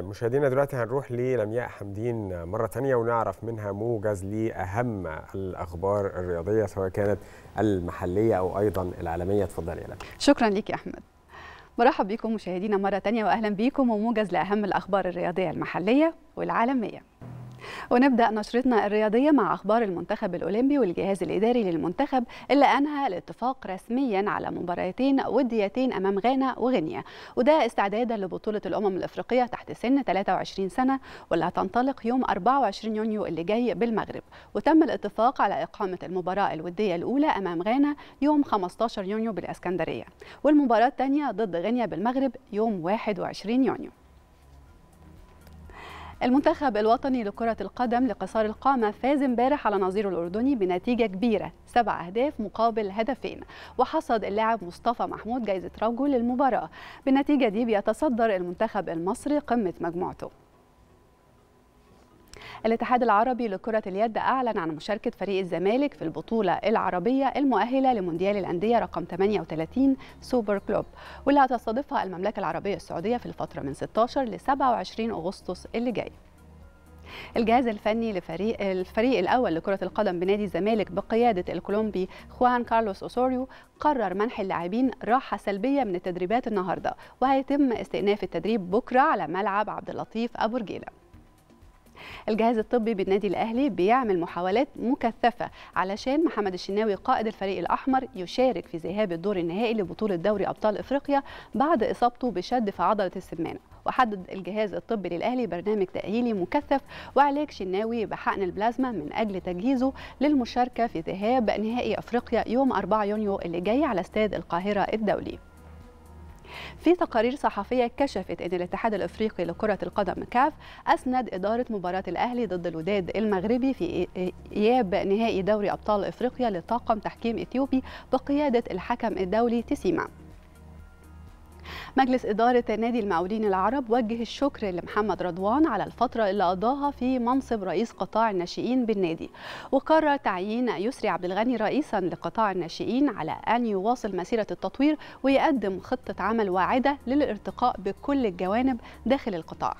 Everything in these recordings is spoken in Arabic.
مشاهدينا دلوقتي هنروح للمياء حمدين مرة تانية ونعرف منها موجز لأهم الأخبار الرياضية سواء كانت المحلية أو أيضا العالمية اتفضلي يا شكرا لك يا أحمد مرحب بكم مشاهدينا مرة تانية وأهلا بكم وموجز لأهم الأخبار الرياضية المحلية والعالمية ونبدأ نشرتنا الرياضية مع أخبار المنتخب الأولمبي والجهاز الإداري للمنتخب اللي أنهى الاتفاق رسميا على مباراتين وديتين أمام غانا وغينيا وده استعدادا لبطولة الأمم الأفريقية تحت سن 23 سنة واللي هتنطلق يوم 24 يونيو اللي جاي بالمغرب وتم الاتفاق على إقامة المباراة الودية الأولى أمام غانا يوم 15 يونيو بالإسكندرية والمباراة الثانية ضد غينيا بالمغرب يوم 21 يونيو المنتخب الوطني لكرة القدم لقصار القامة فاز امبارح على نظيره الأردني بنتيجة كبيرة سبع أهداف مقابل هدفين وحصد اللاعب مصطفى محمود جائزة رجل المباراة بالنتيجة دي بيتصدر المنتخب المصري قمة مجموعته الاتحاد العربي لكرة اليد أعلن عن مشاركة فريق الزمالك في البطولة العربية المؤهلة لمونديال الأندية رقم 38 سوبر كلوب واللي هتستضيفها المملكة العربية السعودية في الفترة من 16 ل 27 أغسطس اللي جاي الجهاز الفني لفريق الفريق الاول لكره القدم بنادي الزمالك بقياده الكولومبي خوان كارلوس اوسوريو قرر منح اللاعبين راحه سلبيه من التدريبات النهارده وهيتم استئناف التدريب بكره على ملعب عبد اللطيف ابو رجيله الجهاز الطبي بالنادي الاهلي بيعمل محاولات مكثفه علشان محمد الشناوي قائد الفريق الاحمر يشارك في ذهاب الدور النهائي لبطوله دوري ابطال افريقيا بعد اصابته بشد في عضله السمانه وحدد الجهاز الطبي للاهلي برنامج تاهيلي مكثف وعلاج شناوي بحقن البلازما من اجل تجهيزه للمشاركه في ذهاب نهائي افريقيا يوم 4 يونيو اللي جاي على استاد القاهره الدولي في تقارير صحفية كشفت أن الاتحاد الأفريقي لكرة القدم كاف أسند إدارة مباراة الأهلي ضد الوداد المغربي في إياب نهائي دوري أبطال أفريقيا لطاقم تحكيم إثيوبي بقيادة الحكم الدولي تسيما مجلس إدارة نادي المعولين العرب وجه الشكر لمحمد رضوان على الفترة اللي قضاها في منصب رئيس قطاع الناشئين بالنادي وقرر تعيين يسري عبد الغني رئيسا لقطاع الناشئين على أن يواصل مسيرة التطوير ويقدم خطة عمل واعدة للارتقاء بكل الجوانب داخل القطاع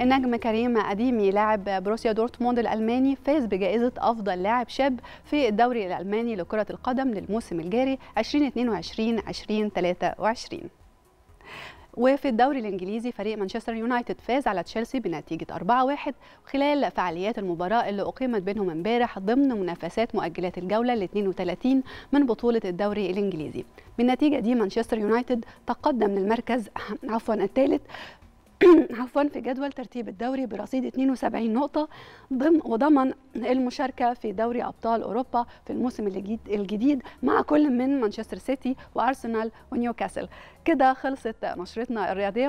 النجم كريم أديمي لاعب بروسيا دورتموند الألماني فاز بجائزة أفضل لاعب شاب في الدوري الألماني لكرة القدم للموسم الجاري 2022-2023 وفي الدوري الانجليزي فريق مانشستر يونايتد فاز على تشيلسي بنتيجه 4-1 خلال فعاليات المباراه اللي اقيمت بينهم امبارح ضمن منافسات مؤجلات الجوله ال 32 من بطوله الدوري الانجليزي بالنتيجه دي مانشستر يونايتد تقدم للمركز عفوا الثالث عفوا في جدول ترتيب الدوري برصيد 72 نقطة ضم وضمن المشاركة في دوري أبطال أوروبا في الموسم الجديد مع كل من مانشستر سيتي وأرسنال ونيوكاسل كده خلصت نشرتنا الرياضية